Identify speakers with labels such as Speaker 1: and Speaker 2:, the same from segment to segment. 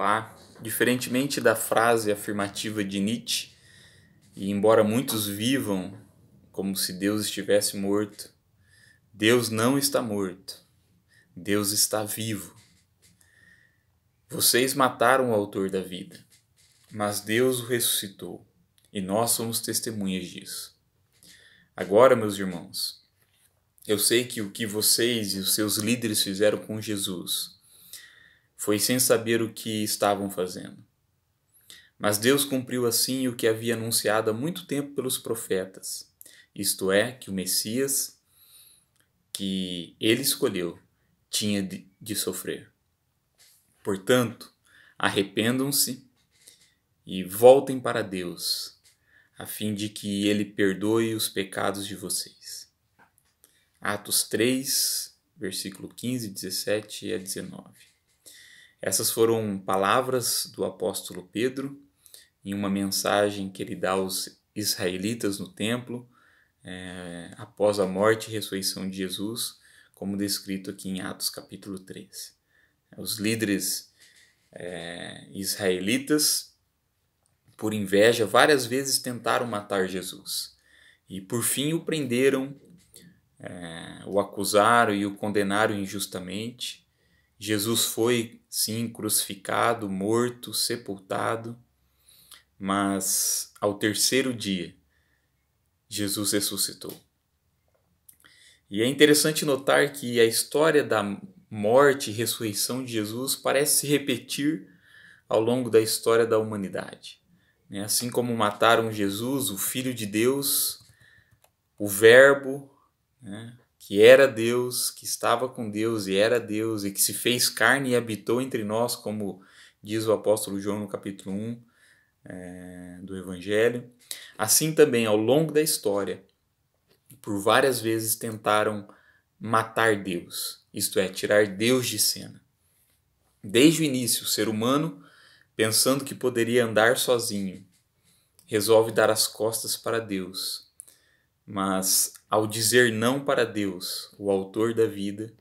Speaker 1: lá. Diferentemente da frase afirmativa de Nietzsche, e embora muitos vivam como se Deus estivesse morto, Deus não está morto. Deus está vivo. Vocês mataram o autor da vida, mas Deus o ressuscitou, e nós somos testemunhas disso. Agora, meus irmãos, eu sei que o que vocês e os seus líderes fizeram com Jesus foi sem saber o que estavam fazendo. Mas Deus cumpriu assim o que havia anunciado há muito tempo pelos profetas, isto é, que o Messias, que ele escolheu, tinha de, sofrer. Portanto, arrependam-se e voltem para Deus, a fim de que ele perdoe os pecados de vocês. Atos 3, versículo 15, 17 a 19. Essas foram palavras do apóstolo Pedro em uma mensagem que ele dá aos israelitas no templo é, após a morte e ressurreição de Jesus, como descrito aqui em Atos capítulo 13. Os líderes é, israelitas, por inveja, várias vezes tentaram matar Jesus e por fim o prenderam, é, o acusaram e o condenaram injustamente Jesus foi, sim, crucificado, morto, sepultado, mas ao terceiro dia, Jesus ressuscitou. E é interessante notar que a história da morte e ressurreição de Jesus parece se repetir ao longo da história da humanidade. Né? Assim como mataram Jesus, o Filho de Deus, o Verbo, né? que era Deus, que estava com Deus e era Deus, e que se fez carne e habitou entre nós, como diz o apóstolo João no capítulo 1 é, do Evangelho. Assim também, ao longo da história, por várias vezes tentaram matar Deus, isto é, tirar Deus de cena. Desde o início, o ser humano, pensando que poderia andar sozinho, resolve dar as costas para Deus. Mas ao dizer não para Deus, o autor da vida,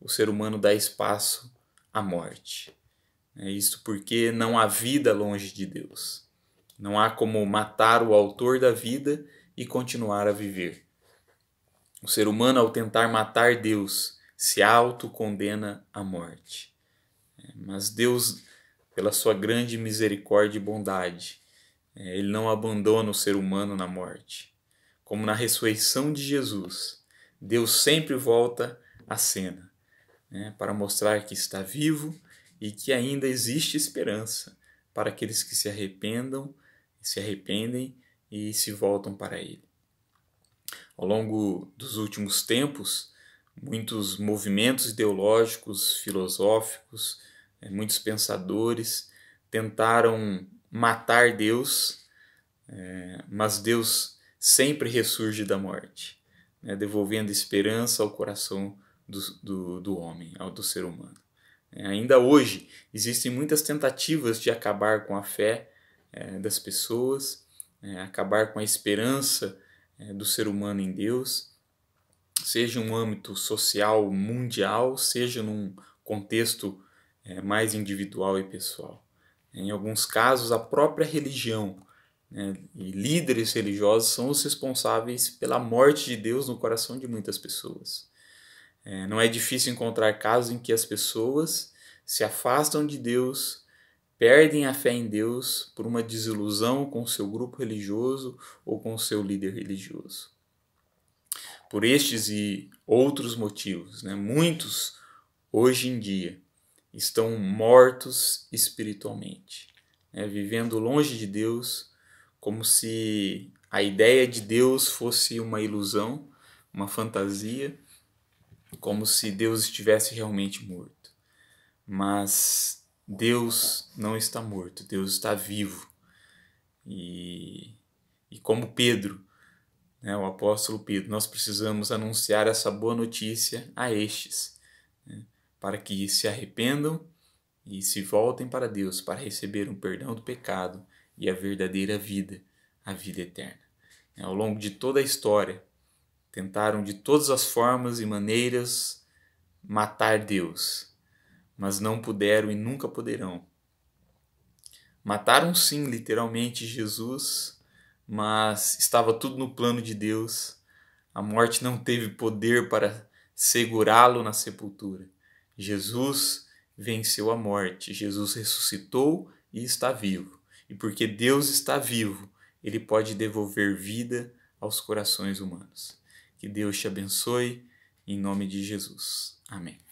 Speaker 1: o ser humano dá espaço à morte. É isto porque não há vida longe de Deus. Não há como matar o autor da vida e continuar a viver. O ser humano, ao tentar matar Deus, se autocondena à morte. É, mas Deus, pela sua grande misericórdia e bondade, é, ele não abandona o ser humano na morte como na ressurreição de Jesus, Deus sempre volta à cena né, para mostrar que está vivo e que ainda existe esperança para aqueles que se arrependam, se arrependem e se voltam para Ele. Ao longo dos últimos tempos, muitos movimentos ideológicos, filosóficos, né, muitos pensadores tentaram matar Deus, é, mas Deus sempre ressurge da morte, né? devolvendo esperança ao coração do, do, do homem, ao do ser humano. É, ainda hoje, existem muitas tentativas de acabar com a fé é, das pessoas, é, acabar com a esperança é, do ser humano em Deus, seja um âmbito social mundial, seja num contexto é, mais individual e pessoal. Em alguns casos, a própria religião né, e líderes religiosos são os responsáveis pela morte de Deus no coração de muitas pessoas. É, não é difícil encontrar casos em que as pessoas se afastam de Deus, perdem a fé em Deus por uma desilusão com seu grupo religioso ou com seu líder religioso. Por estes e outros motivos, né, muitos hoje em dia estão mortos espiritualmente, né, vivendo longe de Deus como se a ideia de Deus fosse uma ilusão, uma fantasia, como se Deus estivesse realmente morto. Mas Deus não está morto, Deus está vivo. E, e como Pedro, né, o apóstolo Pedro, nós precisamos anunciar essa boa notícia a estes, né, para que se arrependam e se voltem para Deus para receber um perdão do pecado e a verdadeira vida, a vida eterna. Ao longo de toda a história, tentaram de todas as formas e maneiras matar Deus, mas não puderam e nunca poderão. Mataram sim, literalmente, Jesus, mas estava tudo no plano de Deus. A morte não teve poder para segurá-lo na sepultura. Jesus venceu a morte, Jesus ressuscitou e está vivo e porque Deus está vivo, ele pode devolver vida aos corações humanos. Que Deus te abençoe, em nome de Jesus. Amém.